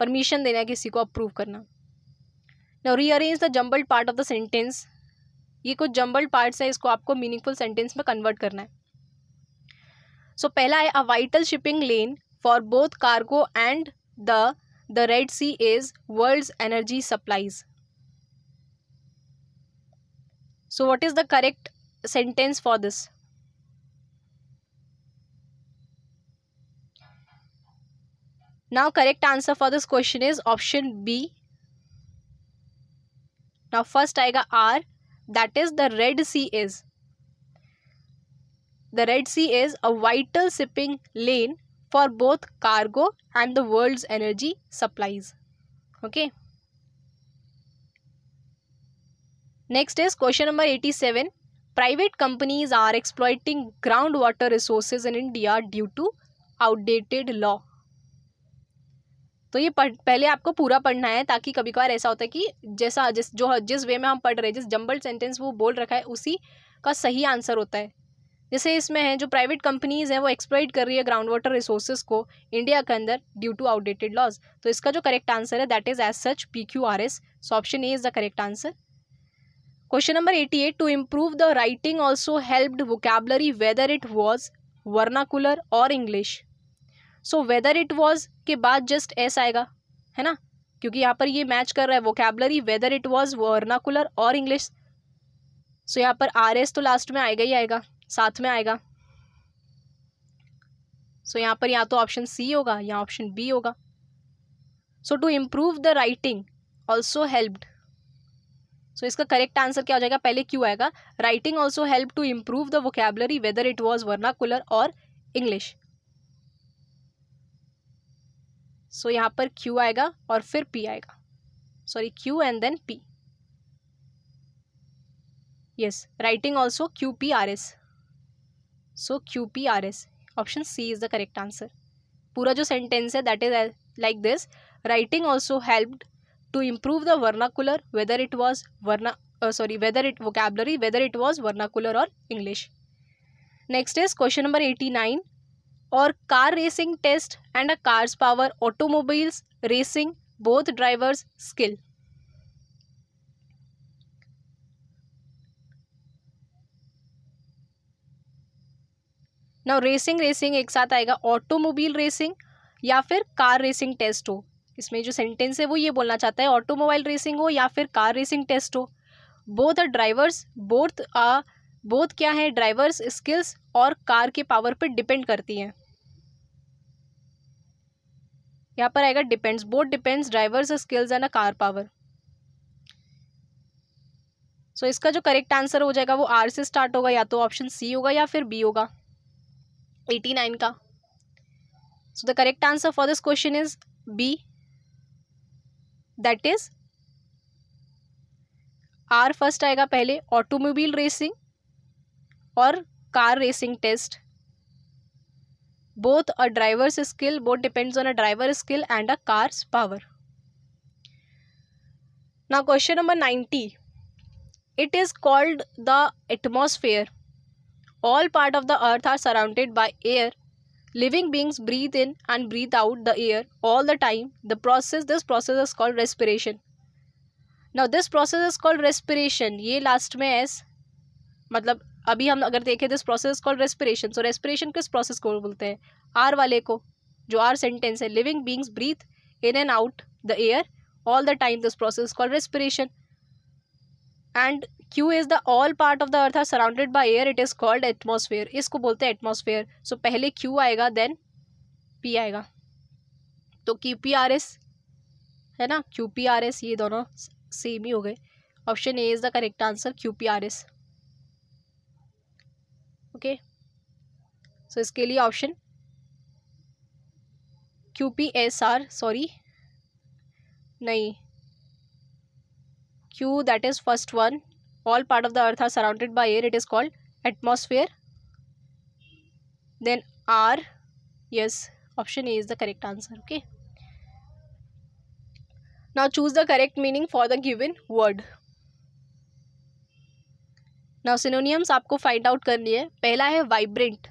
परमिशन देना है किसी को अप्रूव करना now rearrange the jumbled part of the sentence ये कुछ जम्बल्ड पार्ट्स है इसको आपको मीनिंगफुल सेंटेंस में कन्वर्ट करना है सो so, पहला है a vital shipping lane for both cargo and the the red sea is world's energy supplies so what is the correct sentence for this Now correct answer for this question is option B. Now first आएगा R that is the Red Sea is. The Red Sea is a vital shipping lane for both cargo and the world's energy supplies. Okay. Next is question number 87. Private companies are exploiting groundwater resources in India due to outdated law. तो ये पढ़ पहले आपको पूरा पढ़ना है ताकि कभी कभार ऐसा होता है कि जैसा जिस जो जिस वे में हम पढ़ रहे हैं जिस जम्बल सेंटेंस वो बोल रखा है उसी का सही आंसर होता है जैसे इसमें है जो प्राइवेट कंपनीज़ हैं वो एक्सप्लॉइट कर रही है ग्राउंड वाटर रिसोर्सेज को इंडिया के अंदर ड्यू टू आउटडेटेड लॉज तो इसका जो करेक्ट आंसर है that is as such P Q R S so option A is the correct answer question number eighty eight to improve the writing also helped vocabulary whether it was vernacular और English so whether it was के बाद just S आएगा है ना क्योंकि यहाँ पर ये मैच कर रहा है vocabulary whether it was vernacular और इंग्लिश सो यहाँ पर आर एस तो लास्ट में आएगा ही आएगा साथ में आएगा सो so, यहाँ पर या तो ऑप्शन सी होगा या ऑप्शन बी होगा so to improve the writing also helped so इसका करेक्ट आंसर क्या हो जाएगा पहले क्यों आएगा writing also help to improve the vocabulary whether it was vernacular और इंग्लिश सो so, यहाँ पर Q आएगा और फिर P आएगा sorry Q and then P yes writing also Q P R S so Q P R S option C is the correct answer पूरा जो sentence है that is like this writing also helped to improve the vernacular whether it was verna sorry whether it vocabulary whether it was vernacular और English next is question number eighty nine और car racing test and a cars power automobiles racing both drivers skill now racing racing एक साथ आएगा automobile racing या फिर car racing test हो इसमें जो सेंटेंस है वो ये बोलना चाहता है ऑटोमोबाइल रेसिंग हो या फिर कार रेसिंग टेस्ट हो both a drivers both both क्या है ड्राइवर्स स्किल्स और कार के पावर पर डिपेंड करती हैं यहाँ पर आएगा depends both depends drivers skills and a car power so इसका जो करेक्ट आंसर हो जाएगा वो आर से स्टार्ट होगा या तो ऑप्शन सी होगा या फिर बी होगा एटी नाइन का so the correct answer for this question is B that is R first आएगा पहले ऑटोमोबाइल रेसिंग और car racing test both a driver's skill both depends on a driver's skill and a car's power now question number 90 it is called the atmosphere all part of the earth are surrounded by air living beings breathe in and breathe out the air all the time the process this process is called respiration now this process is called respiration ये last में s मतलब अभी हम अगर देखें तो इस process call respiration so respiration किस प्रोसेस को बोलते हैं आर वाले को जो आर सेंटेंस है living beings breathe in and out the air all the time this process call respiration and Q is the all part of the earth are surrounded by air it is called atmosphere इसको बोलते हैं atmosphere सो पहले Q आएगा then P आएगा तो Q P R S है ना Q P R S ये दोनों सेम ही हो गए option A is the correct answer Q P R S okay so इसके लिए option Q P S R sorry नहीं Q that is first one all part of the earth are surrounded by air it is called atmosphere then R yes option A is the correct answer okay now choose the correct meaning for the given word now synonyms आपको find out करनी है पहला है vibrant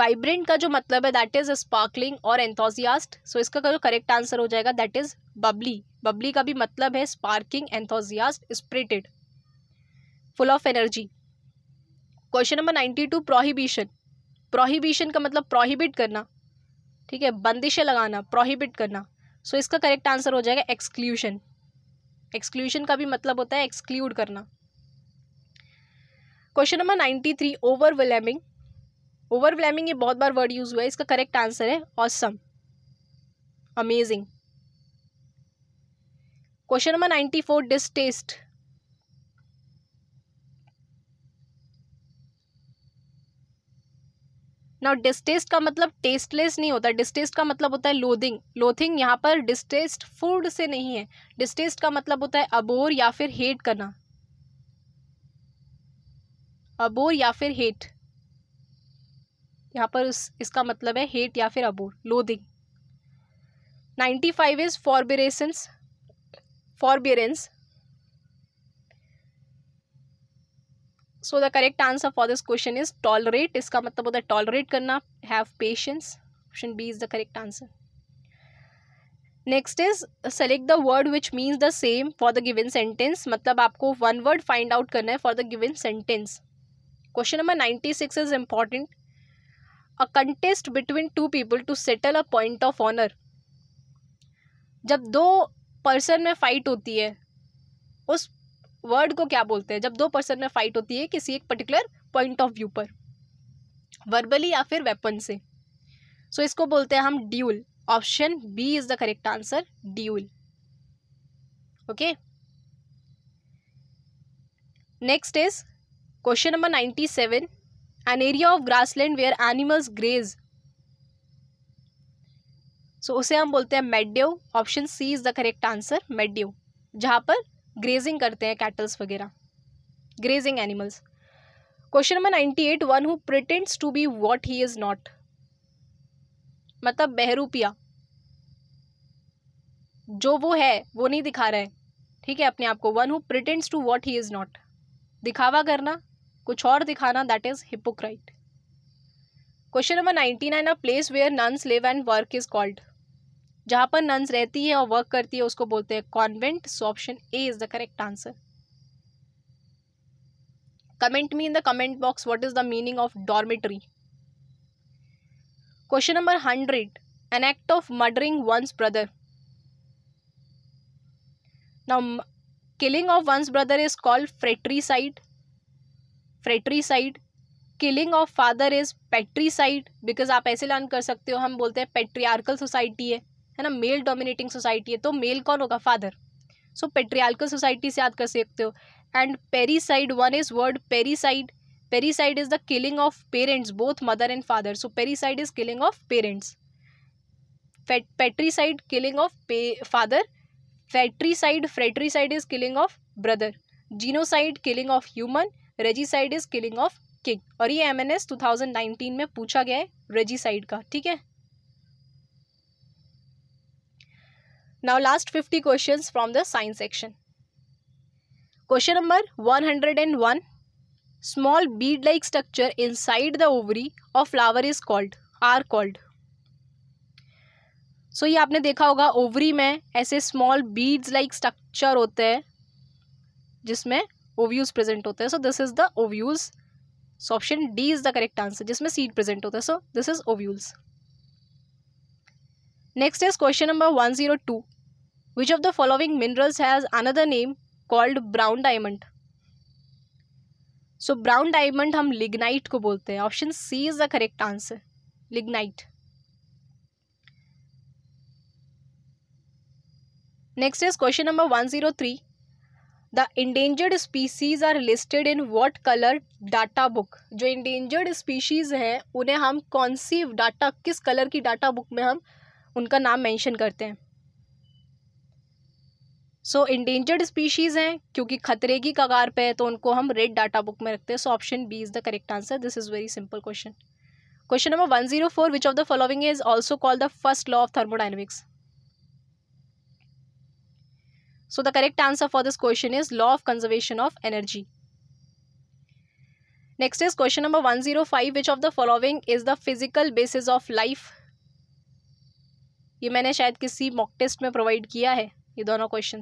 vibrant का जो मतलब है that is sparkling और एंथोजियास्ट सो इसका जो करेक्ट आंसर हो जाएगा दैट इज़ बबली बबली का भी मतलब है sparking enthusiast spirited full of energy question number ninety two prohibition prohibition का मतलब प्रोहिबिट करना ठीक है बंदिशें लगाना प्रोहिबिट करना सो so इसका करेक्ट आंसर हो जाएगा एक्सक्लूशन एक्सक्लूशन का भी मतलब होता है एक्सक्लूड करना question number ninety three overwhelming overwhelming ये बहुत बार वर्ड यूज़ हुआ है इसका करेक्ट आंसर है awesome amazing question number ninety four distaste ना डिस्टेस्ट का मतलब टेस्टलेस नहीं होता डिस्टेस्ट का मतलब होता है लोथिंग लोथिंग यहाँ पर डिस्टेस्ट फूड से नहीं है डिस्टेस्ट का मतलब होता है अबोर या फिर हेट करना अबोर या फिर हेट यहाँ पर उस इसका मतलब है हेट या फिर abhor loathing ninety five is forbearance forbearance so the correct answer for this question is tolerate इसका मतलब होता है टॉलरेट करना have patience option B is the correct answer next is select the word which means the same for the given sentence मतलब आपको one word find out करना है for the given sentence question number ninety six is important a contest between two people to settle a point of honour जब दो person में fight होती है उस वर्ड को क्या बोलते हैं जब दो पर्सन में फाइट होती है किसी एक पर्टिकुलर पॉइंट ऑफ व्यू पर वर्बली या फिर वेपन से सो so, इसको बोलते हैं हम duel option B is the correct answer duel okay next is question ninety seven an area of grass land where animals graze so उसे हम बोलते हैं meadow option C is the correct answer meadow जहाँ पर grazing करते हैं cattles वगैरह grazing animals question number ninety eight one who pretends to be what he is not मतलब बहरूपिया जो वो है वो नहीं दिखा रहा है ठीक है अपने आप को one who pretends to what he is not दिखावा करना कुछ और दिखाना that is hypocrite question number ninety nine a place where nuns live and work is called जहां पर नन्स रहती है और वर्क करती है उसको बोलते हैं convent so option A is the correct answer comment me in the comment box what is the meaning of dormitory question number hundred an act of murdering one's brother killing of one's brother is called fratricide fratricide killing of father is patricide because आप ऐसे learn कर सकते हो हम बोलते हैं patriarchal society है है ना मेल डोमिनेटिंग सोसाइटी है तो मेल कौन होगा फादर सो पेट्रियार्कल सोसाइटी से याद कर सकते हो and parricide one is word parricide parricide is the killing of parents both mother and father so parricide is killing of parents patricide killing of father fratricide fratricide is killing of brother genocide killing of human regicide is killing of king और ये M N S two thousand nineteen में पूछा गया है regicide का ठीक है now last fifty question from the science section question number one hundred and one small bead like structure inside the ovary of flower is called are called so ये आपने देखा होगा ओवरी में ऐसे small beads like structure होते हैं जिसमें ovules present होते हैं so this is the ovules so option D is the correct answer जिसमें सीड प्रेजेंट होता है so this is ovules next is question number one zero two which of the following minerals has another name called brown diamond so brown diamond हम lignite को बोलते हैं option C is the correct answer lignite next is question number one zero three the endangered species are listed in what colour data book जो endangered species हैं उन्हें हम कौन सी डाटा किस कलर की डाटा बुक में हम उनका नाम मैंशन करते हैं सो इंडेंजर्ड स्पीशीज़ हैं क्योंकि खतरे की कगार पे है तो उनको हम रेड डाटा बुक में रखते हैं so option B is the correct answer this is very simple question question number one zero four which of the following is also called the first law of thermodynamics so the correct answer for this question is law of conservation of energy next is question number one zero five which of the following is the physical basis of life ये मैंने शायद किसी mock test में provide किया है ये दोनों question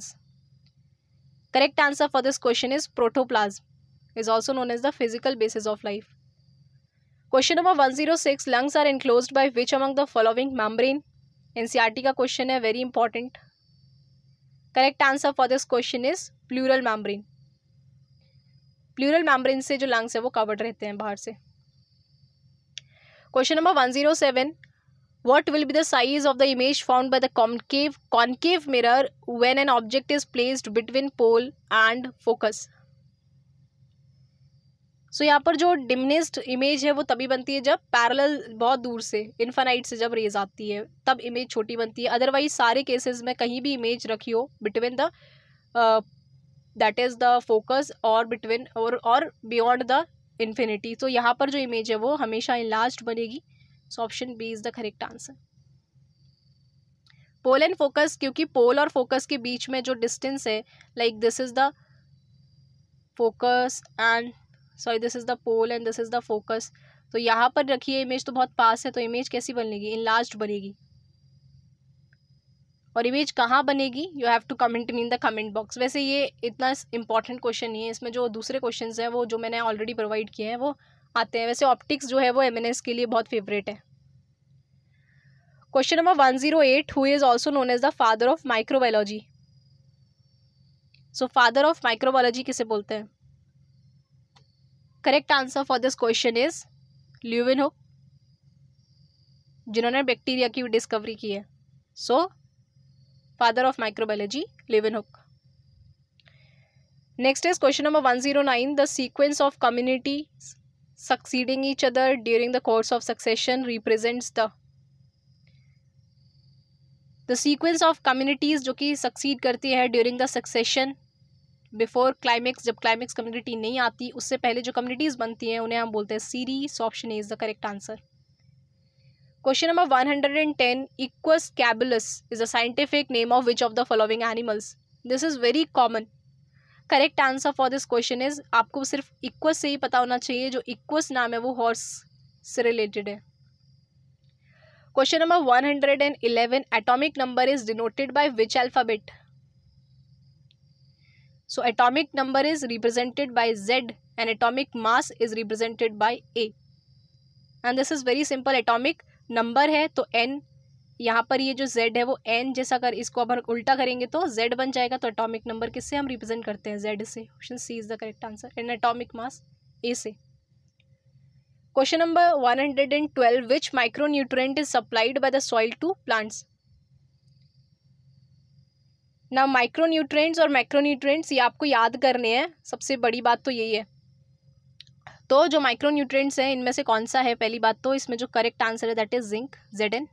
correct answer for this question is protoplasm is also known as the physical basis of life question number one zero six lungs are enclose by which among the following membrane NCERT का question है very important correct answer for this question is pleural membrane pleural membrane से जो lungs है वो covered रहते हैं बाहर से question number one zero seven what will be the size of the image found by the concave concave mirror when an object is placed between pole and focus so यहाँ पर जो डिमनेस्ड image है वो तभी बनती है जब पैरल बहुत दूर से इन्फानाइट से जब रेज आती है तब इमेज छोटी बनती है अदरवाइज सारे केसेस में कहीं भी इमेज रखी हो between the that is the focus और बिटवीन और और बियॉन्ड द इन्फिनिटी तो यहाँ पर जो इमेज है वो हमेशा इन लास्ट बनेगी so option B is the correct answer pole and focus क्योंकि पोल और फोकस के बीच में जो डिस्टेंस है like this is the focus and sorry this is the pole and this is the focus तो यहाँ पर रखिए इमेज तो बहुत पास है तो इमेज कैसी बनेगी इन लास्ट बनेगी और इमेज कहाँ बनेगी you have to comment in the comment box वैसे ये इतना इंपॉर्टेंट क्वेश्चन नहीं है इसमें जो दूसरे क्वेश्चन हैं वो जो मैंने ऑलरेडी प्रोवाइड किए हैं वो आते हैं वैसे ऑप्टिक्स जो है वो एम के लिए बहुत फेवरेट है question number one zero eight who is also known as the father of microbiology so father of microbiology किसे बोलते हैं correct answer for this question is Leeuwenhoek जिन्होंने बैक्टीरिया की डिस्कवरी की है so father of microbiology Leeuwenhoek next is question number one zero nine the sequence of community succeeding each other during the course of succession represents the the sequence of communities जो कि succeed करती है during the succession before climax जब climax community नहीं आती उससे पहले जो कम्युनिटीज़ बनती हैं उन्हें हम बोलते हैं series option is the correct answer question number one hundred and ten Equus caballus is a scientific name of which of the following animals this is very common correct answer for this question is आपको सिर्फ equals से ही पता होना चाहिए जो equals नाम है वो हॉर्स से रिलेटेड है question number one hundred and eleven atomic number is denoted by which alphabet so atomic number is represented by Z and atomic mass is represented by A and this is very simple atomic number है तो N यहाँ पर ये जो Z है वो N जैसा अगर इसको अब उल्टा करेंगे तो जेड बन जाएगा तो एटॉमिक नंबर किससे हम रिप्रेजेंट करते हैं जेड से option C is the correct answer and atomic mass A से question number one hundred and twelve which micro nutrient is supplied by the soil to plants ना माइक्रो न्यूट्रेंट्स और macro nutrients ये आपको याद करने हैं सबसे बड़ी बात तो यही है तो जो माइक्रो न्यूट्रेंट्स हैं इनमें से कौन सा है पहली बात तो इसमें जो करेक्ट आंसर है that is zinc Z N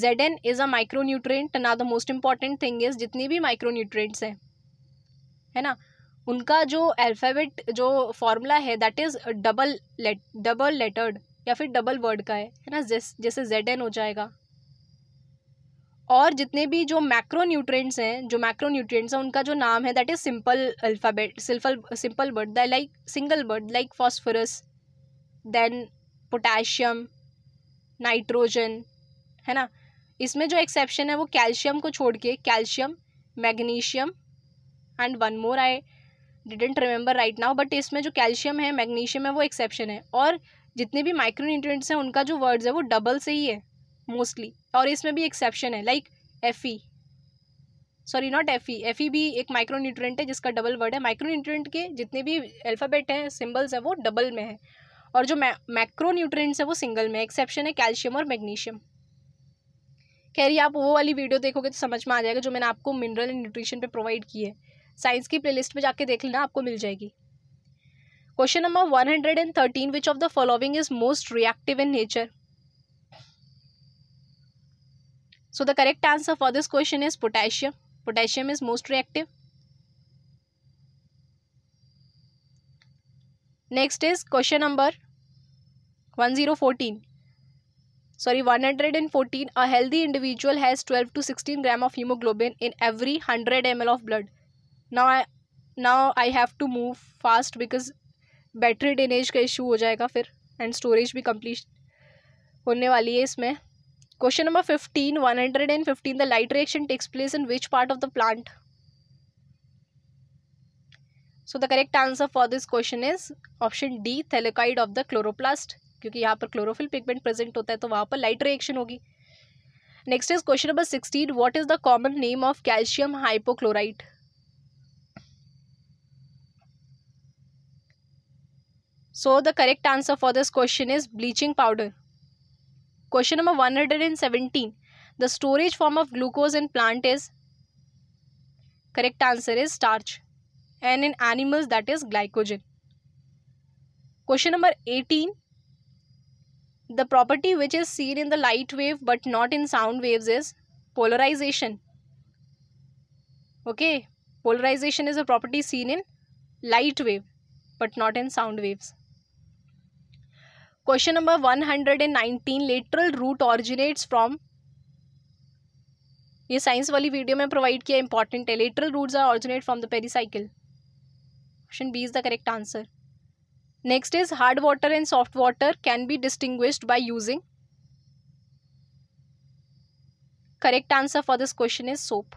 Z N is a micro nutrient ना the most important thing is जितनी भी माइक्रो न्यूट्रेंट्स हैं है ना उनका जो अल्फ़ाबेट जो फॉर्मूला है that is double double lettered या फिर डबल वर्ड का है है ना जैसे जेड एन हो जाएगा और जितने भी जो मैक्रो न्यूट्रेंट्स हैं जो मैक्रो न्यूट्रेंट्स हैं उनका जो नाम है that is simple alphabet simple simple word the like single word like phosphorus then potassium nitrogen है ना इसमें जो एक्सेप्शन है वो कैल्शियम को छोड़ के calcium magnesium and one more I didn't remember right now but इसमें जो कैल्शियम है मैग्नीशियम है वो एक्सेप्शन है और जितने भी माइक्रो न्यूट्रिएंट्स हैं उनका जो वर्ड्स है वो डबल से ही है मोस्टली और इसमें भी एक्सेप्शन है like F E sorry not F E F E भी एक माइक्रो न्यूट्रेंट है जिसका डबल वर्ड है माइक्रो न्यूट्रेंट के जितने भी अल्फ़ाबेट हैं सिम्बल्स हैं वो डबल में है और जो मैक्रो न्यूट्रेंट्स है वो सिंगल में एक्सेप्शन है कैल्शियम और मैग्नीशियम खैर आप वो वाली वीडियो देखोगे तो समझ में आ जाएगा जो मैंने आपको मिनरल एंड न्यूट्रिशन पे प्रोवाइड की है साइंस की प्लेलिस्ट में जाके देख लेना आपको मिल जाएगी question number one hundred and thirteen which of the following is most reactive in nature so the correct answer for this question is potassium potassium is most reactive next is question number 1014 sorry 114 a healthy individual has 12 to 16 gram of hemoglobin in every 100 ml of blood now i now i have to move fast because battery drainage का issue हो जाएगा फिर and storage भी complete होने वाली है इसमें question number fifteen one hundred and fifteen the light reaction takes place in which part of the plant so the correct answer for this question is option D thylakoid of the chloroplast क्योंकि यहाँ पर chlorophyll pigment present होता है तो वहाँ पर light reaction होगी next is question number sixteen what is the common name of calcium hypochlorite so the correct answer for this question is bleaching powder Question number 117. The storage form of glucose in plant is correct answer is starch and in animals that is glycogen. Question number 18. The property which is seen in the light wave but not in sound waves is polarization. Okay, polarization is a property seen in light wave but not in sound waves. Question number one hundred and nineteen lateral root originates from ये science वाली video में provide किया important है lateral roots are originate from the pericycle option B is the correct answer next is hard water and soft water can be distinguished by using correct answer for this question is soap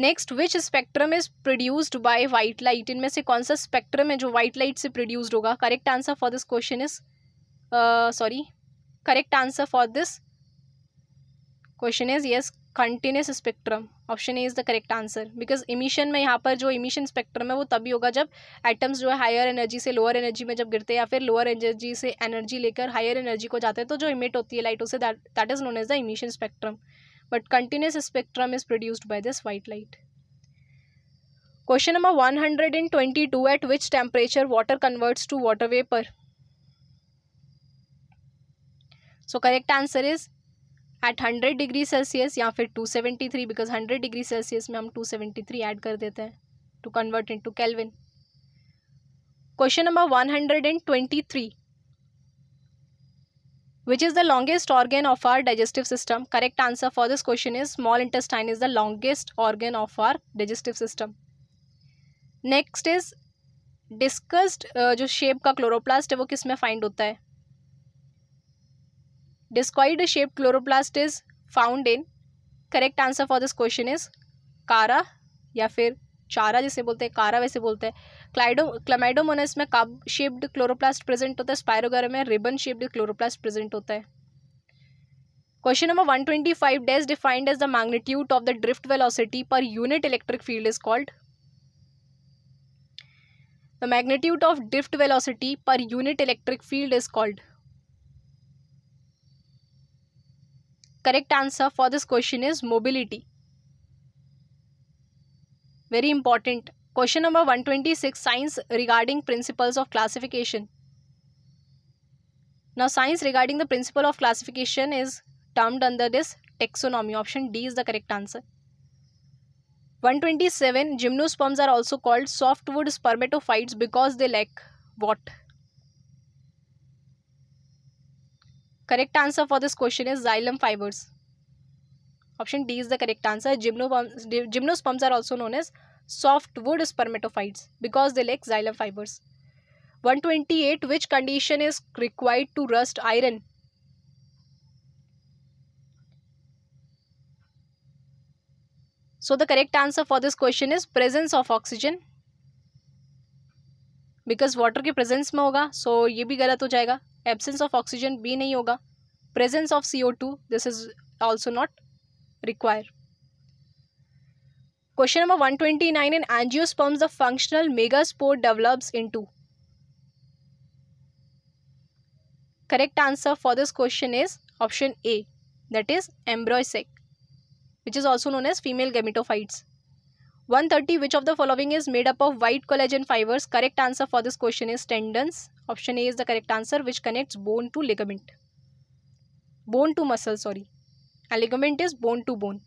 next which spectrum is produced by white light इनमें से कौन सा spectrum है जो white light से produced होगा correct answer for this question is sorry correct answer for this question is yes continuous spectrum option A is the correct answer because emission में यहाँ पर जो इमिशन स्पेक्ट्रम है वो तभी होगा जब एटम्स जो है हायर एनर्जी से लोअर एनर्जी में जब गिरते हैं या फिर लोअर एनर्जी से एनर्जी लेकर हायर एनर्जी को जाते हैं तो जो इमिट होती है लाइट उसे that is known as the emission spectrum but continuous spectrum is produced by this white light. Question number 122 At which temperature water converts to water vapor? So correct answer is at 100 degree celsius ya fir 273 because 100 degree celsius mein hum 273 add kar dete hain to convert into kelvin question number 123 which is the longest organ of our digestive system correct answer for this question is small intestine is the longest organ of our digestive system next is discussed जो shape का chloroplast है वो किस में find होता है discoid shape chloroplast is found in correct answer for this question is Chara या फिर चारा जिसे बोलते हैं कारा वैसे बोलते हैं क्लाइडो क्लाइडोमोनस में कब शेप्ड क्लोरोप्लास्ट प्रेजेंट होता है स्पायरोगर में रिबन शेप्ड क्लोरोप्लास्ट प्रेजेंट होता है question number one twenty five dash defined as the magnitude of the drift velocity per unit electric field is called the magnitude of drift velocity per unit electric field is called correct answer for this question is mobility very important Question number 126 Science regarding principles of classification. Now, science regarding the principle of classification is termed under this taxonomy. Option D is the correct answer. 127 Gymnosperms are also called softwood spermatophytes because they lack what? Correct answer for this question is xylem fibers. Option D is the correct answer. Gymnosperms, gymnosperms are also known as softwood spermatophytes because they lack xylem fibers. 128 which condition is required to rust iron so the correct answer for this question is presence of oxygen because water के presence में होगा सो so ये भी गलत हो जाएगा absence of oxygen भी नहीं होगा presence of C O two this is also not require Question number 129 in angiosperms the functional megaspore develops into. Correct answer for this question is option A that is ambroisic which is also known as female gametophytes. 130 which of the following is made up of white collagen fibers correct answer for this question is tendons option a is the correct answer which connects bone to ligament bone to muscle sorry a ligament is bone to bone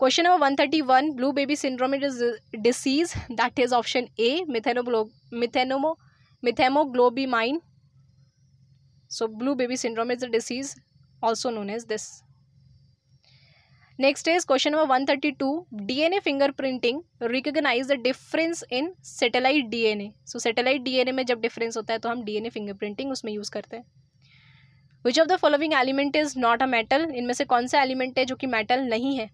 question number one thirty one blue baby syndrome is disease that is option A methemoglobinemia मिथेनोमो methemoglobinemia so blue baby syndrome is a disease also known as this next is question number one thirty two D N A finger printing recognise the difference in satellite D N A so satellite D N A में जब difference होता है तो हम D N A finger printing उसमें use करते हैं which of the following element is not a metal इनमें से कौन सा एलिमेंट है जो कि मेटल नहीं है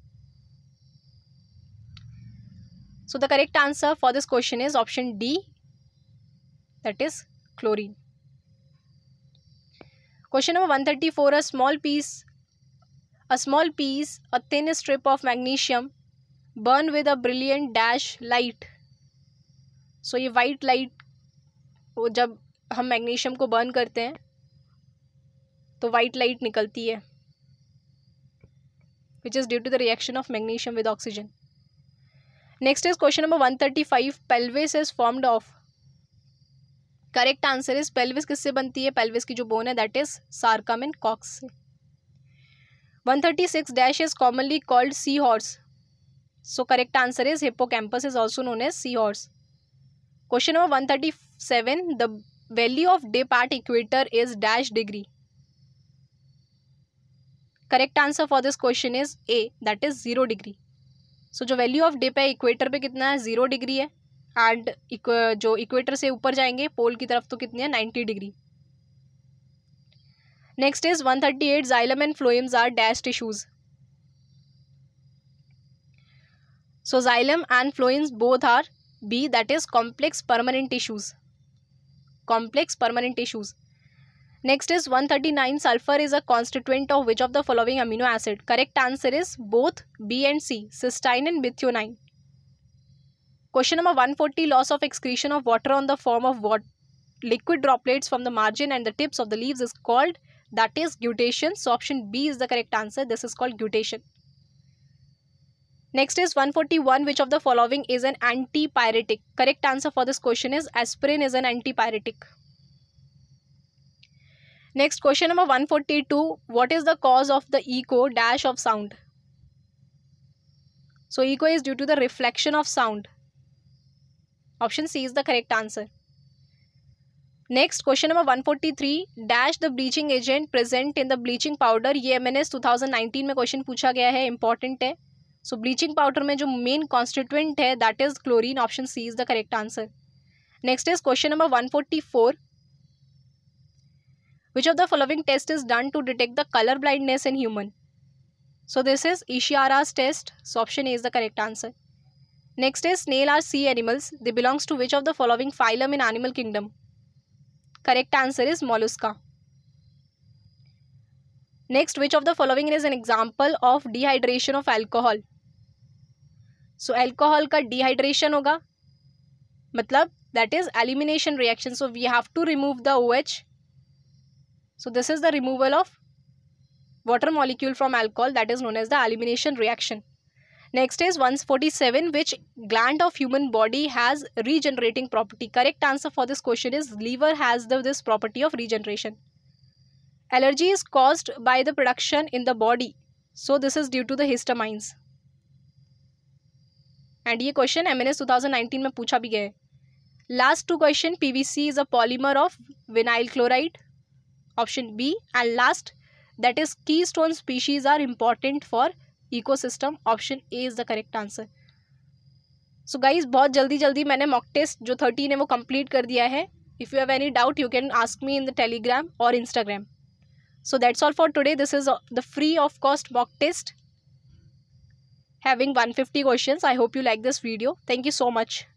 so the correct answer for this question is option D that is chlorine question number one thirty four a small piece a small piece a thin strip of magnesium burn with a brilliant dash light so ये white light वो जब हम magnesium को burn करते हैं तो white light निकलती है which is due to the reaction of magnesium with oxygen next is question number one thirty five pelvis is formed of correct answer is pelvis किससे बनती है पेल्विस की जो बोन है दैट इज इन कॉक्स से one thirty six dash is commonly called sea horse so correct answer is campus is also known as sea horse question number one thirty seven the value of dip at equator is dash degree correct answer for this question is A that is zero degree so so, जो value of dip है equator पे कितना है zero degree है and जो equator से ऊपर जाएंगे पोल की तरफ तो कितनी है ninety degree next is one thirty eight xylem and phloems are dash tissues so xylem and phloems both are B that is complex permanent tissues complex permanent tissues Next is 139. Sulfur is a constituent of which of the following amino acid? Correct answer is both B and C, cysteine and methionine. Question number 140. Loss of excretion of water on the form of what? liquid droplets from the margin and the tips of the leaves is called that is gutation. So option B is the correct answer. This is called gutation. Next is 141. Which of the following is an antipyretic? Correct answer for this question is aspirin is an antipyretic. Next question number one forty two what is the cause of the echo dash of sound so echo is due to the reflection of sound option C is the correct answer next question number one forty three dash the bleaching agent present in the bleaching powder ये M N S two thousand nineteen में question पूछा गया है important है सो bleaching powder में जो main constituent है that is chlorine option C is the correct answer next is question number one forty four Which of the following test is done to detect the color blindness in human? So this is Ishiara's test. So option A is the correct answer. Next is snail are sea animals. They belongs to which of the following phylum in animal kingdom? Correct answer is mollusca. Next, which of the following is an example of dehydration of alcohol? So alcohol का dehydration होगा मतलब that is elimination reaction. So we have to remove the OH so this is the removal of water molecule from alcohol that is known as the elimination reaction. Next is 147 which gland of human body has regenerating property. Correct answer for this question is liver has the, this property of regeneration. Allergy is caused by the production in the body. So this is due to the histamines. And this question MNS 2019 में पूछा भी गया Last two question PVC is a polymer of vinyl chloride option B and last that is keystone species are important for ecosystem option A is the correct answer so guys, बहुत jaldi jaldi मैंने mock test जो thirteen है वो complete कर दिया है if you have any doubt you can ask me in so that's all for today this is the free of cost mock test having 150 questions i hope you like this video thank you so much